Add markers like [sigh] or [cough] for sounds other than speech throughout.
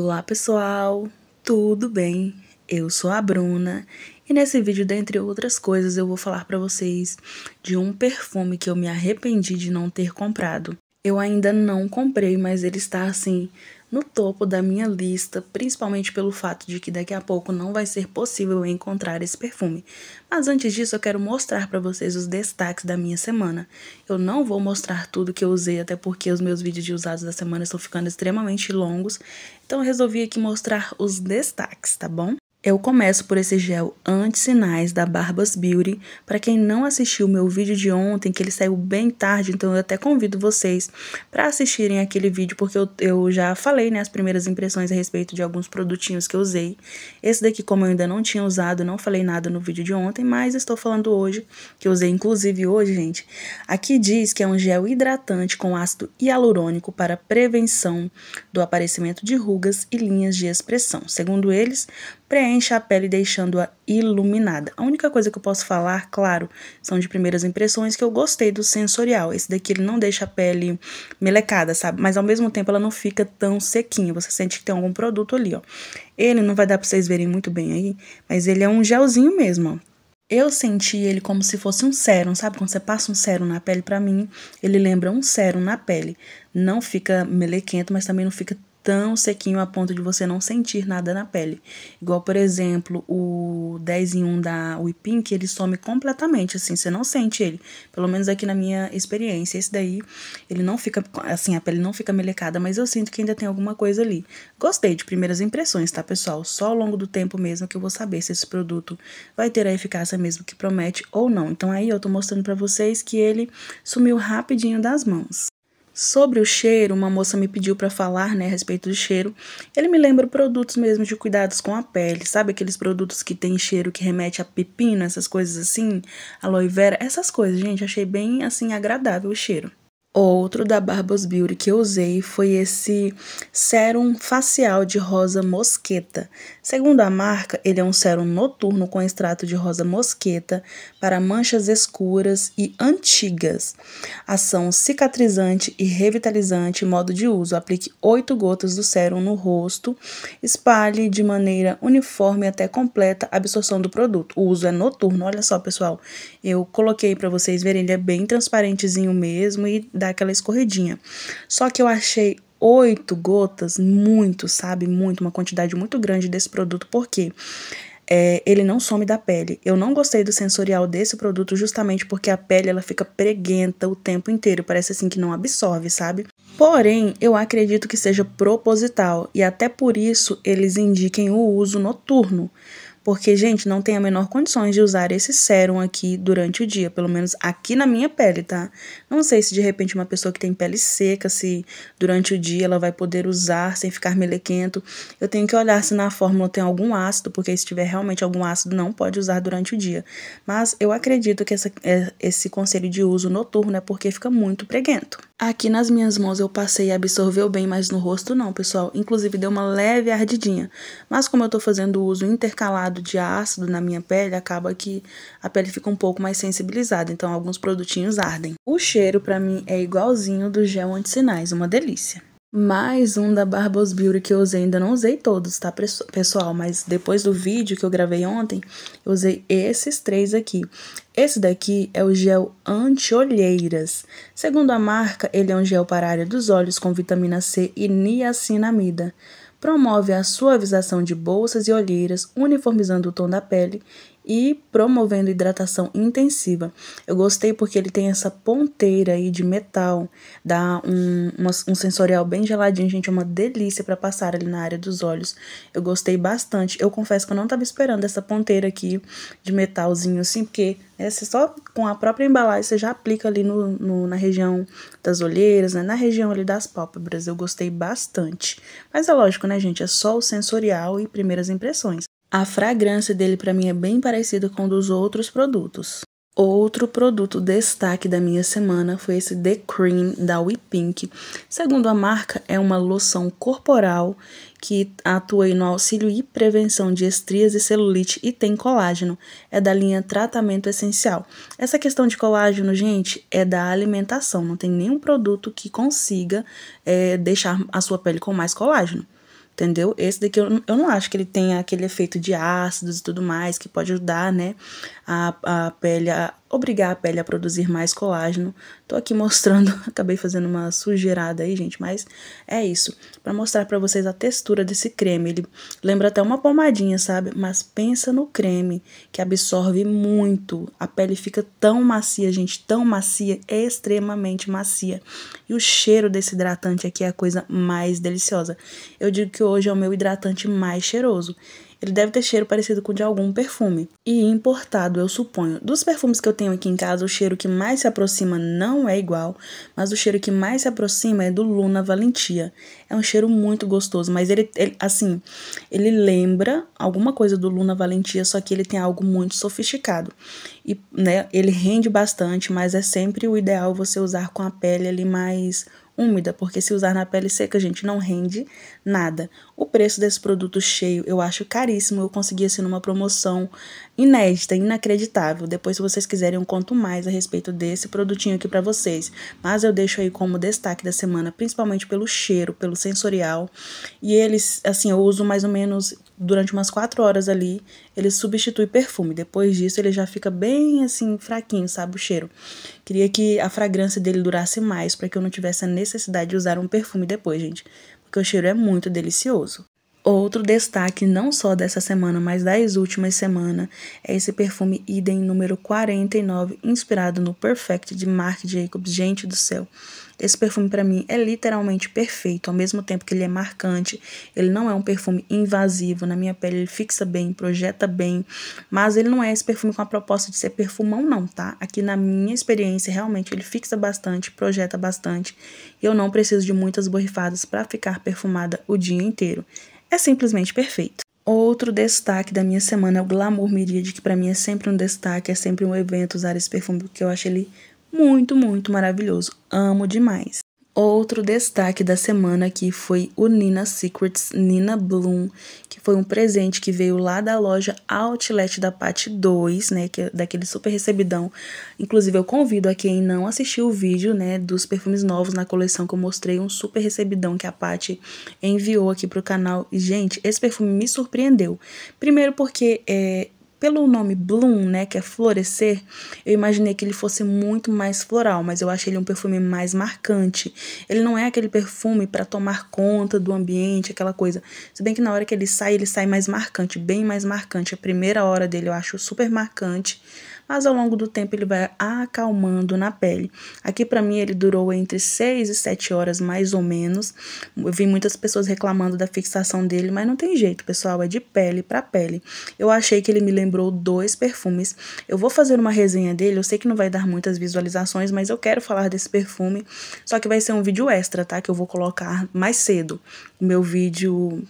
Olá pessoal, tudo bem? Eu sou a Bruna e nesse vídeo, dentre outras coisas, eu vou falar para vocês de um perfume que eu me arrependi de não ter comprado. Eu ainda não comprei, mas ele está assim no topo da minha lista, principalmente pelo fato de que daqui a pouco não vai ser possível encontrar esse perfume. Mas antes disso, eu quero mostrar para vocês os destaques da minha semana. Eu não vou mostrar tudo que eu usei, até porque os meus vídeos de usados da semana estão ficando extremamente longos, então eu resolvi aqui mostrar os destaques, tá bom? Eu começo por esse gel anti-sinais da Barbas Beauty. Para quem não assistiu o meu vídeo de ontem, que ele saiu bem tarde, então eu até convido vocês para assistirem aquele vídeo, porque eu, eu já falei né, as primeiras impressões a respeito de alguns produtinhos que eu usei. Esse daqui, como eu ainda não tinha usado, não falei nada no vídeo de ontem, mas estou falando hoje, que eu usei inclusive hoje, gente. Aqui diz que é um gel hidratante com ácido hialurônico para prevenção do aparecimento de rugas e linhas de expressão. Segundo eles, preencha a pele deixando-a iluminada. A única coisa que eu posso falar, claro, são de primeiras impressões que eu gostei do sensorial. Esse daqui ele não deixa a pele melecada, sabe? Mas ao mesmo tempo ela não fica tão sequinha, você sente que tem algum produto ali, ó. Ele não vai dar pra vocês verem muito bem aí, mas ele é um gelzinho mesmo, ó. Eu senti ele como se fosse um sérum, sabe? Quando você passa um sérum na pele, para mim, ele lembra um sérum na pele. Não fica melequento, mas também não fica tão sequinho a ponto de você não sentir nada na pele. Igual, por exemplo, o 10 em 1 da Wipink, ele some completamente, assim, você não sente ele. Pelo menos aqui na minha experiência. Esse daí, ele não fica, assim, a pele não fica melecada, mas eu sinto que ainda tem alguma coisa ali. Gostei de primeiras impressões, tá, pessoal? Só ao longo do tempo mesmo que eu vou saber se esse produto vai ter a eficácia mesmo que promete ou não. Então aí eu tô mostrando pra vocês que ele sumiu rapidinho das mãos. Sobre o cheiro, uma moça me pediu para falar, né, a respeito do cheiro. Ele me lembra produtos mesmo de cuidados com a pele, sabe aqueles produtos que tem cheiro que remete a pepino, essas coisas assim, aloe vera, essas coisas, gente, achei bem assim agradável o cheiro. Outro da Barbos Beauty que eu usei foi esse sérum facial de rosa mosqueta. Segundo a marca, ele é um sérum noturno com extrato de rosa mosqueta para manchas escuras e antigas. Ação cicatrizante e revitalizante, modo de uso. Aplique 8 gotas do sérum no rosto, espalhe de maneira uniforme até completa a absorção do produto. O uso é noturno, olha só pessoal, eu coloquei para vocês verem, ele é bem transparentezinho mesmo e dá dar aquela escorridinha. Só que eu achei oito gotas, muito, sabe? Muito, uma quantidade muito grande desse produto, porque é, ele não some da pele. Eu não gostei do sensorial desse produto justamente porque a pele ela fica preguenta o tempo inteiro, parece assim que não absorve, sabe? Porém, eu acredito que seja proposital e até por isso eles indiquem o uso noturno porque, gente, não tem a menor condições de usar esse sérum aqui durante o dia, pelo menos aqui na minha pele, tá? Não sei se de repente uma pessoa que tem pele seca, se durante o dia ela vai poder usar sem ficar melequento. Eu tenho que olhar se na fórmula tem algum ácido, porque se tiver realmente algum ácido, não pode usar durante o dia. Mas eu acredito que essa, é, esse conselho de uso noturno é porque fica muito preguento. Aqui nas minhas mãos eu passei e absorveu bem, mas no rosto não, pessoal. Inclusive deu uma leve ardidinha. Mas como eu tô fazendo o uso intercalado acumulado de ácido na minha pele, acaba que a pele fica um pouco mais sensibilizada, então alguns produtinhos ardem. O cheiro para mim é igualzinho do gel anti-sinais, uma delícia. Mais um da Barbos Beauty que eu usei, ainda não usei todos, tá, pessoal? Mas depois do vídeo que eu gravei ontem, eu usei esses três aqui. Esse daqui é o gel anti-olheiras. Segundo a marca, ele é um gel para a área dos olhos com vitamina C e niacinamida promove a suavização de bolsas e olheiras, uniformizando o tom da pele e promovendo hidratação intensiva. Eu gostei porque ele tem essa ponteira aí de metal, dá um, uma, um sensorial bem geladinho, gente, é uma delícia para passar ali na área dos olhos. Eu gostei bastante. Eu confesso que eu não tava esperando essa ponteira aqui de metalzinho assim, porque essa né, você só com a própria embalagem você já aplica ali no, no na região das olheiras, né, na região ali das pálpebras. Eu gostei bastante. Mas é lógico, né, gente, é só o sensorial e primeiras impressões. A fragrância dele para mim é bem parecida com dos outros produtos. Outro produto destaque da minha semana foi esse The Cream da We Pink. Segundo a marca, é uma loção corporal que atua no auxílio e prevenção de estrias e celulite e tem colágeno. É da linha Tratamento Essencial. Essa questão de colágeno, gente, é da alimentação. Não tem nenhum produto que consiga é, deixar a sua pele com mais colágeno entendeu? Esse daqui eu, eu não acho que ele tenha aquele efeito de ácidos e tudo mais que pode ajudar, né, a, a pele a, obrigar a pele a produzir mais colágeno. Tô aqui mostrando, [laughs] acabei fazendo uma sujeirada aí, gente, mas é isso. Para mostrar para vocês a textura desse creme, ele lembra até uma pomadinha, sabe? Mas pensa no creme, que absorve muito. A pele fica tão macia, gente, tão macia, extremamente macia. E o cheiro desse hidratante aqui é a coisa mais deliciosa. Eu digo que hoje é o meu hidratante mais cheiroso. Ele deve ter cheiro parecido com o de algum perfume. E importado, eu suponho. Dos perfumes que eu tenho aqui em casa, o cheiro que mais se aproxima não é igual, mas o cheiro que mais se aproxima é do Luna Valentia. É um cheiro muito gostoso, mas ele, ele assim, ele lembra alguma coisa do Luna Valentia, só que ele tem algo muito sofisticado. E, né, ele rende bastante, mas é sempre o ideal você usar com a pele ali mais úmida, porque se usar na pele seca, gente, não rende nada. O preço desse produto cheio eu acho caríssimo, eu consegui assim numa promoção inédita, inacreditável. Depois, se vocês quiserem, eu conto mais a respeito desse produtinho aqui para vocês. Mas eu deixo aí como destaque da semana, principalmente pelo cheiro, pelo sensorial. E eles, assim, eu uso mais ou menos durante umas quatro horas ali, ele substitui perfume. Depois disso, ele já fica bem assim, fraquinho, sabe? O cheiro. Queria que a fragrância dele durasse mais para que eu não tivesse a necessidade de usar um perfume depois, gente. Porque o cheiro é muito delicioso. Outro destaque, não só dessa semana, mas das últimas semanas, é esse perfume Idem número 49, inspirado no Perfect de Marc Jacobs. Gente do céu, esse perfume para mim é literalmente perfeito, ao mesmo tempo que ele é marcante, ele não é um perfume invasivo na minha pele, ele fixa bem, projeta bem, mas ele não é esse perfume com a proposta de ser perfumão não, tá? Aqui na minha experiência, realmente ele fixa bastante, projeta bastante, e eu não preciso de muitas borrifadas para ficar perfumada o dia inteiro. É simplesmente perfeito. Outro destaque da minha semana é o Glamour Miríade, que para mim é sempre um destaque, é sempre um evento usar esse perfume, porque eu acho ele muito, muito maravilhoso. Amo demais. Outro destaque da semana aqui foi o Nina Secrets Nina Bloom, que foi um presente que veio lá da loja Outlet da Parte 2, né, que é daquele super recebidão. Inclusive eu convido a quem não assistiu o vídeo, né, dos perfumes novos na coleção que eu mostrei, um super recebidão que a Paty enviou aqui pro canal. Gente, esse perfume me surpreendeu. Primeiro porque é, pelo nome bloom, né, que é florescer, eu imaginei que ele fosse muito mais floral, mas eu achei ele um perfume mais marcante. Ele não é aquele perfume para tomar conta do ambiente, aquela coisa. Se bem que na hora que ele sai, ele sai mais marcante, bem mais marcante. A primeira hora dele eu acho super marcante mas ao longo do tempo ele vai acalmando na pele. Aqui para mim ele durou entre 6 e 7 horas mais ou menos. Eu vi muitas pessoas reclamando da fixação dele, mas não tem jeito, pessoal, é de pele para pele. Eu achei que ele me lembrou dois perfumes. Eu vou fazer uma resenha dele, eu sei que não vai dar muitas visualizações, mas eu quero falar desse perfume, só que vai ser um vídeo extra, tá? Que eu vou colocar mais cedo. O meu vídeo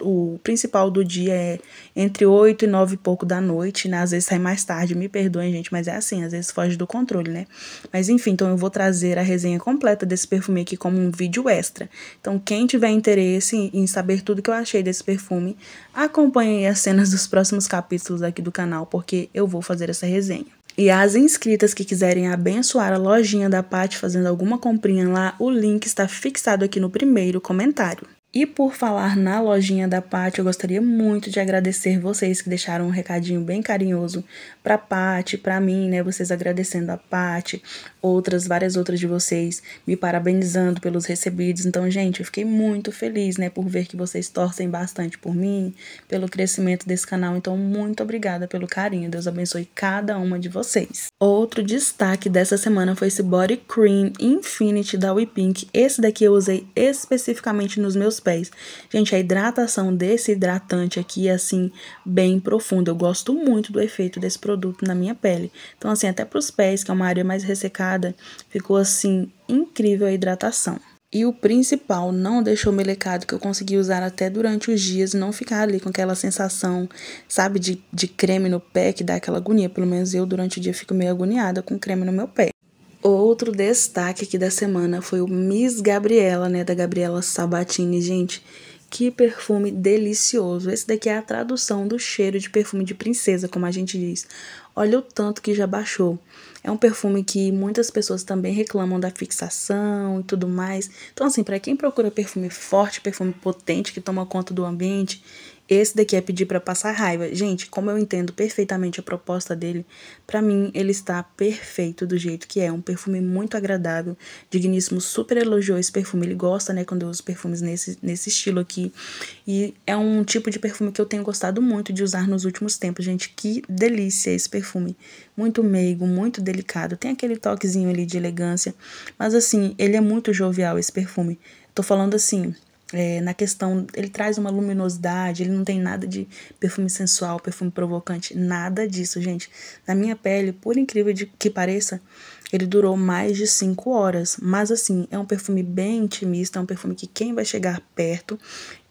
o principal do dia é entre 8 e 9 e pouco da noite, né? Às vezes sai mais tarde, me perdoem, gente, mas é assim, às vezes foge do controle, né? Mas enfim, então eu vou trazer a resenha completa desse perfume aqui como um vídeo extra. Então, quem tiver interesse em saber tudo que eu achei desse perfume, acompanhe as cenas dos próximos capítulos aqui do canal, porque eu vou fazer essa resenha. E as inscritas que quiserem abençoar a lojinha da Pat fazendo alguma comprinha lá, o link está fixado aqui no primeiro comentário. E por falar na lojinha da Pat, eu gostaria muito de agradecer vocês que deixaram um recadinho bem carinhoso para Pat, para mim, né? Vocês agradecendo a Pat, outras, várias outras de vocês me parabenizando pelos recebidos. Então, gente, eu fiquei muito feliz, né, por ver que vocês torcem bastante por mim, pelo crescimento desse canal. Então, muito obrigada pelo carinho. Deus abençoe cada uma de vocês. Outro destaque dessa semana foi esse Body Cream Infinity da We Pink. Esse daqui eu usei especificamente nos meus pés. Gente, a hidratação desse hidratante aqui é, assim, bem profunda. Eu gosto muito do efeito desse produto na minha pele. Então, assim, até para os pés, que é uma área mais ressecada, ficou, assim, incrível a hidratação. E o principal, não deixou melecado que eu consegui usar até durante os dias e não ficar ali com aquela sensação, sabe, de, de creme no pé que dá aquela agonia. Pelo menos eu durante o dia fico meio agoniada com creme no meu pé. Outro destaque aqui da semana foi o Miss Gabriela, né, da Gabriela Sabatini, gente. Que perfume delicioso. Esse daqui é a tradução do cheiro de perfume de princesa, como a gente diz. Olha o tanto que já baixou. É um perfume que muitas pessoas também reclamam da fixação e tudo mais. Então, assim, para quem procura perfume forte, perfume potente que toma conta do ambiente, esse daqui é pedir para passar raiva. Gente, como eu entendo perfeitamente a proposta dele, para mim ele está perfeito do jeito que é. Um perfume muito agradável. Digníssimo super elogiou esse perfume. Ele gosta, né, quando eu uso perfumes nesse, nesse estilo aqui. E é um tipo de perfume que eu tenho gostado muito de usar nos últimos tempos. Gente, que delícia esse perfume. Muito meigo, muito delicado. Tem aquele toquezinho ali de elegância. Mas assim, ele é muito jovial esse perfume. Tô falando assim, é, na questão, ele traz uma luminosidade, ele não tem nada de perfume sensual, perfume provocante, nada disso, gente. Na minha pele, por incrível que pareça, ele durou mais de 5 horas, mas assim, é um perfume bem intimista, é um perfume que quem vai chegar perto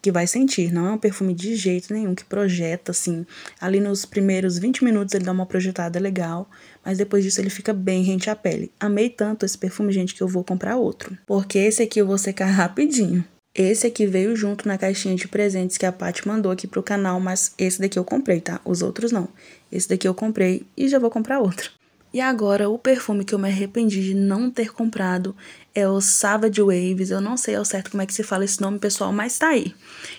que vai sentir, não é um perfume de jeito nenhum que projeta assim. Ali nos primeiros 20 minutos ele dá uma projetada legal, mas depois disso ele fica bem rente à pele. Amei tanto esse perfume, gente, que eu vou comprar outro, porque esse aqui eu vou secar [laughs] rapidinho. Esse aqui veio junto na caixinha de presentes que a Paty mandou aqui pro canal, mas esse daqui eu comprei, tá? Os outros não. Esse daqui eu comprei e já vou comprar outro. E agora, o perfume que eu me arrependi de não ter comprado é o Savage Waves. Eu não sei ao certo como é que se fala esse nome, pessoal, mas tá aí.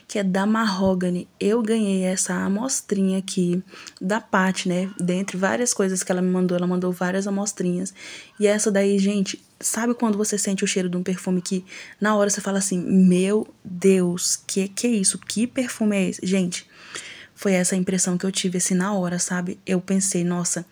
Que é da Mahogany. Eu ganhei essa amostrinha aqui da Pat, né? Dentre várias coisas que ela me mandou, ela mandou várias amostrinhas. E essa daí, gente, sabe quando você sente o cheiro de um perfume que na hora você fala assim: Meu Deus, que que é isso? Que perfume é esse? Gente, foi essa impressão que eu tive assim na hora, sabe? Eu pensei, nossa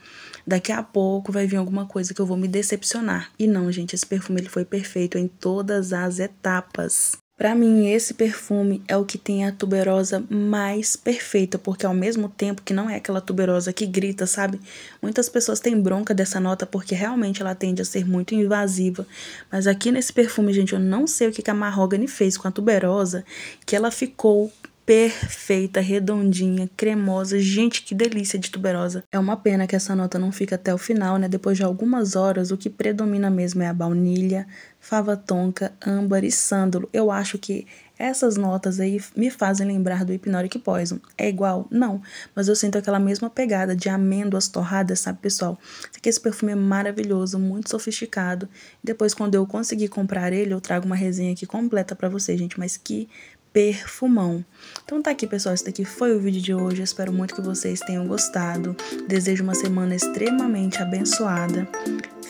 daqui a pouco vai vir alguma coisa que eu vou me decepcionar. E não, gente, esse perfume ele foi perfeito em todas as etapas. Para mim, esse perfume é o que tem a tuberosa mais perfeita, porque ao mesmo tempo que não é aquela tuberosa que grita, sabe? Muitas pessoas têm bronca dessa nota porque realmente ela tende a ser muito invasiva. Mas aqui nesse perfume, gente, eu não sei o que a Marrogane fez com a tuberosa, que ela ficou perfeita, redondinha, cremosa. Gente, que delícia de tuberosa. É uma pena que essa nota não fica até o final, né? Depois de algumas horas, o que predomina mesmo é a baunilha, fava tonka, âmbar e sândalo. Eu acho que essas notas aí me fazem lembrar do Hypnotic Poison. É igual? Não, mas eu sinto aquela mesma pegada de amêndoas torradas, sabe, pessoal? que Esse perfume é maravilhoso, muito sofisticado. Depois, quando eu conseguir comprar ele, eu trago uma resenha aqui completa para vocês, gente. Mas que perfumão. Então tá aqui, pessoal, esse daqui foi o vídeo de hoje. espero muito que vocês tenham gostado. Desejo uma semana extremamente abençoada.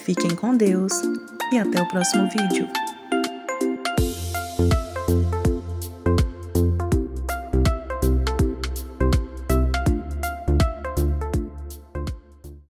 Fiquem com Deus e até o próximo vídeo.